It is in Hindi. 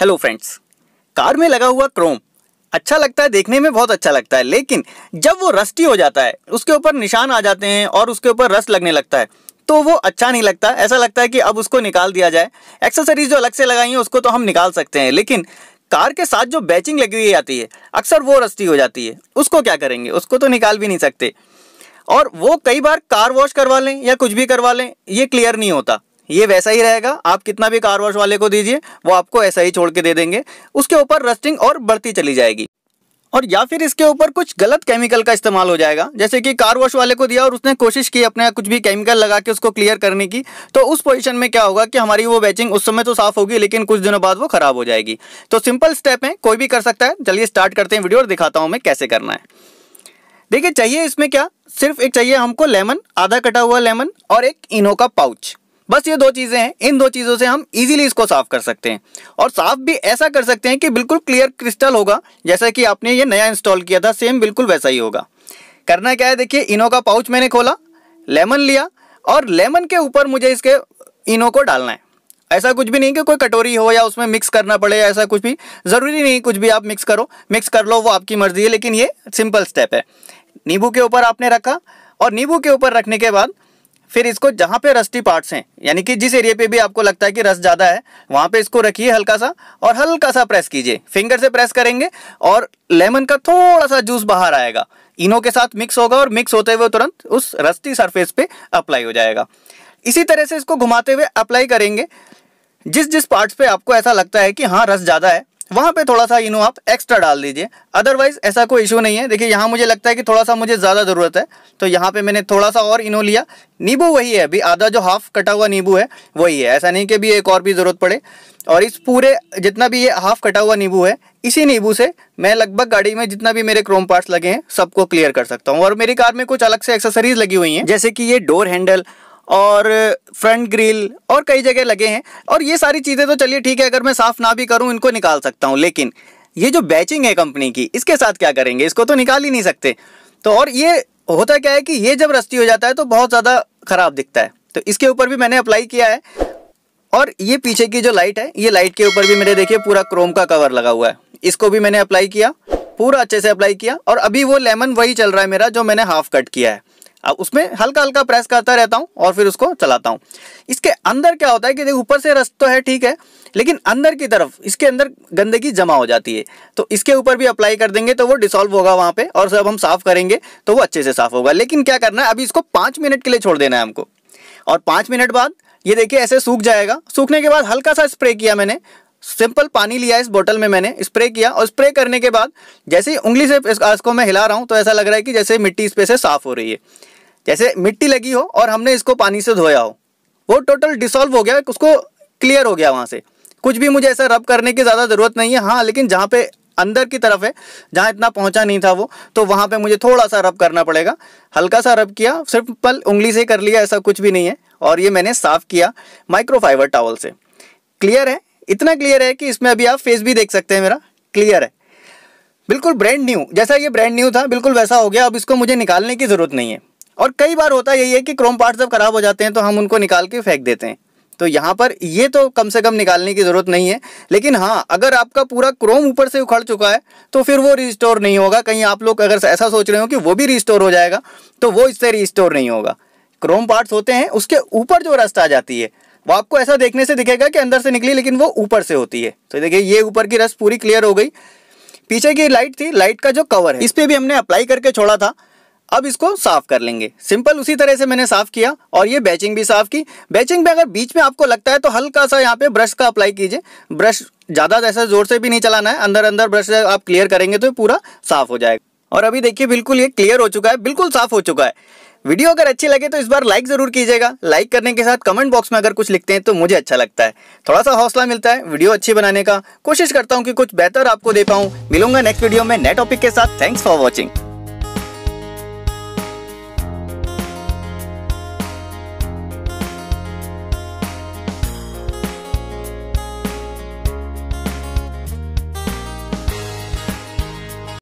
हेलो फ्रेंड्स कार में लगा हुआ क्रोम अच्छा लगता है देखने में बहुत अच्छा लगता है लेकिन जब वो रस्टी हो जाता है उसके ऊपर निशान आ जाते हैं और उसके ऊपर रस लगने लगता है तो वो अच्छा नहीं लगता ऐसा लगता है कि अब उसको निकाल दिया जाए एक्सेसरीज जो अलग से लगाई हैं उसको तो हम निकाल सकते हैं लेकिन कार के साथ जो बैचिंग लगी हुई आती है अक्सर वो रस्टी हो जाती है उसको क्या करेंगे उसको तो निकाल भी नहीं सकते और वो कई बार कार वॉश करवा लें या कुछ भी करवा लें ये क्लियर नहीं होता ये वैसा ही रहेगा आप कितना भी कार वॉश वाले को दीजिए वो आपको ऐसा ही छोड़ के दे देंगे उसके ऊपर रस्टिंग और बढ़ती चली जाएगी और या फिर इसके ऊपर कुछ गलत केमिकल का इस्तेमाल हो जाएगा जैसे कि कार वॉश वाले को दिया और उसने कोशिश की अपने कुछ भी केमिकल लगा के उसको क्लियर करने की तो उस पोजीशन में क्या होगा कि हमारी वो बैचिंग उस समय तो साफ होगी लेकिन कुछ दिनों बाद वो खराब हो जाएगी तो सिंपल स्टेप है कोई भी कर सकता है चलिए स्टार्ट करते हैं वीडियो और दिखाता हूँ मैं कैसे करना है देखिए चाहिए इसमें क्या सिर्फ एक चाहिए हमको लेमन आधा कटा हुआ लेमन और एक इनो का पाउच बस ये दो चीज़ें हैं इन दो चीज़ों से हम इजीली इसको साफ कर सकते हैं और साफ भी ऐसा कर सकते हैं कि बिल्कुल क्लियर क्रिस्टल होगा जैसा कि आपने ये नया इंस्टॉल किया था सेम बिल्कुल वैसा ही होगा करना क्या है देखिए इनो का पाउच मैंने खोला लेमन लिया और लेमन के ऊपर मुझे इसके इनो को डालना है ऐसा कुछ भी नहीं कि कोई कटोरी हो या उसमें मिक्स करना पड़े ऐसा कुछ भी ज़रूरी नहीं कुछ भी आप मिक्स करो मिक्स कर लो वो आपकी मर्ज़ी है लेकिन ये सिंपल स्टेप है नींबू के ऊपर आपने रखा और नींबू के ऊपर रखने के बाद फिर इसको जहाँ पे रस्टी पार्ट्स हैं यानी कि जिस एरिया पे भी आपको लगता है कि रस ज़्यादा है वहाँ पे इसको रखिए हल्का सा और हल्का सा प्रेस कीजिए फिंगर से प्रेस करेंगे और लेमन का थोड़ा सा जूस बाहर आएगा इनो के साथ मिक्स होगा और मिक्स होते हुए तुरंत उस रस्ती सरफेस पे अप्लाई हो जाएगा इसी तरह से इसको घुमाते हुए अप्लाई करेंगे जिस जिस पार्ट्स पे आपको ऐसा लगता है कि हाँ रस ज़्यादा है वहाँ पे थोड़ा सा इनो आप एक्स्ट्रा डाल दीजिए अदरवाइज़ ऐसा कोई इशू नहीं है देखिए यहाँ मुझे लगता है कि थोड़ा सा मुझे ज़्यादा ज़रूरत है तो यहाँ पे मैंने थोड़ा सा और इनो लिया नींबू वही है अभी आधा जो हाफ़ कटा हुआ नींबू है वही है ऐसा नहीं कि अभी एक और भी ज़रूरत पड़े और इस पूरे जितना भी ये हाफ़ कटा हुआ नींबू है इसी नींबू से मैं लगभग गाड़ी में जितना भी मेरे क्रोम पार्ट्स लगे हैं सबको क्लियर कर सकता हूँ और मेरी कार में कुछ अलग से एक्सेसरीज लगी हुई हैं जैसे कि ये डोर हैंडल और फ्रंट ग्रिल और कई जगह लगे हैं और ये सारी चीज़ें तो चलिए ठीक है अगर मैं साफ़ ना भी करूँ इनको निकाल सकता हूँ लेकिन ये जो बैचिंग है कंपनी की इसके साथ क्या करेंगे इसको तो निकाल ही नहीं सकते तो और ये होता क्या है कि ये जब रस्ती हो जाता है तो बहुत ज़्यादा ख़राब दिखता है तो इसके ऊपर भी मैंने अप्लाई किया है और ये पीछे की जो लाइट है ये लाइट के ऊपर भी मेरे देखिए पूरा क्रोम का कवर लगा हुआ है इसको भी मैंने अप्लाई किया पूरा अच्छे से अप्लाई किया और अभी वो लेमन वही चल रहा है मेरा जो मैंने हाफ कट किया है अब उसमें हल्का हल्का प्रेस करता रहता हूँ और फिर उसको चलाता हूँ इसके अंदर क्या होता है कि देखो ऊपर से रस तो है ठीक है लेकिन अंदर की तरफ इसके अंदर गंदगी जमा हो जाती है तो इसके ऊपर भी अप्लाई कर देंगे तो वो डिसॉल्व होगा वहाँ पे और जब हम साफ़ करेंगे तो वो अच्छे से साफ़ होगा लेकिन क्या करना है अभी इसको पाँच मिनट के लिए छोड़ देना है हमको और पाँच मिनट बाद ये देखिए ऐसे सूख जाएगा सूखने के बाद हल्का सा स्प्रे किया मैंने सिंपल पानी लिया इस बोतल में मैंने स्प्रे किया और स्प्रे करने के बाद जैसे ही उंगली से इसको मैं हिला रहा हूँ तो ऐसा लग रहा है कि जैसे मिट्टी इस पे से साफ़ हो रही है जैसे मिट्टी लगी हो और हमने इसको पानी से धोया हो वो टोटल डिसॉल्व हो गया उसको क्लियर हो गया वहाँ से कुछ भी मुझे ऐसा रब करने की ज़्यादा ज़रूरत नहीं है हाँ लेकिन जहाँ पे अंदर की तरफ है जहाँ इतना पहुँचा नहीं था वो तो वहाँ पे मुझे थोड़ा सा रब करना पड़ेगा हल्का सा रब किया सिर्फ पल उंगली से कर लिया ऐसा कुछ भी नहीं है और ये मैंने साफ़ किया माइक्रोफाइबर टावल से क्लियर है इतना क्लियर है कि इसमें अभी आप फेस भी देख सकते हैं मेरा क्लियर है बिल्कुल ब्रांड न्यू जैसा ये ब्रांड न्यू था बिल्कुल वैसा हो गया अब इसको मुझे निकालने की ज़रूरत नहीं है और कई बार होता यही है कि क्रोम पार्ट जब खराब हो जाते हैं तो हम उनको निकाल के फेंक देते हैं तो यहाँ पर ये तो कम से कम निकालने की ज़रूरत नहीं है लेकिन हाँ अगर आपका पूरा क्रोम ऊपर से उखड़ चुका है तो फिर वो रिस्टोर नहीं होगा कहीं आप लोग अगर ऐसा सोच रहे हो कि वो भी रिस्टोर हो जाएगा तो वो इससे रिस्टोर नहीं होगा क्रोम पार्ट्स होते हैं उसके ऊपर जो रस्ट आ जाती है वो आपको ऐसा देखने से दिखेगा कि अंदर से निकली लेकिन वो ऊपर से होती है तो देखिए ये ऊपर की रस्ट पूरी क्लियर हो गई पीछे की लाइट थी लाइट का जो कवर है इस पर भी हमने अप्लाई करके छोड़ा था अब इसको साफ कर लेंगे सिंपल उसी तरह से मैंने साफ किया और ये बैचिंग भी साफ की बैचिंग में अगर बीच में आपको लगता है तो हल्का सा यहाँ पे ब्रश का अप्लाई कीजिए ब्रश ज़्यादा ऐसा जोर से भी नहीं चलाना है अंदर अंदर ब्रश से आप क्लियर करेंगे तो पूरा साफ हो जाएगा और अभी देखिए बिल्कुल ये क्लियर हो चुका है बिल्कुल साफ हो चुका है वीडियो अगर अच्छी लगे तो इस बार लाइक ज़रूर कीजिएगा लाइक करने के साथ कमेंट बॉक्स में अगर कुछ लिखते हैं तो मुझे अच्छा लगता है थोड़ा सा हौसला मिलता है वीडियो अच्छी बनाने का कोशिश करता हूँ कि कुछ बेहतर आपको दे पाऊँ मिलूंगा नेक्स्ट वीडियो में नए टॉपिक के साथ थैंक्स फॉर वॉचिंग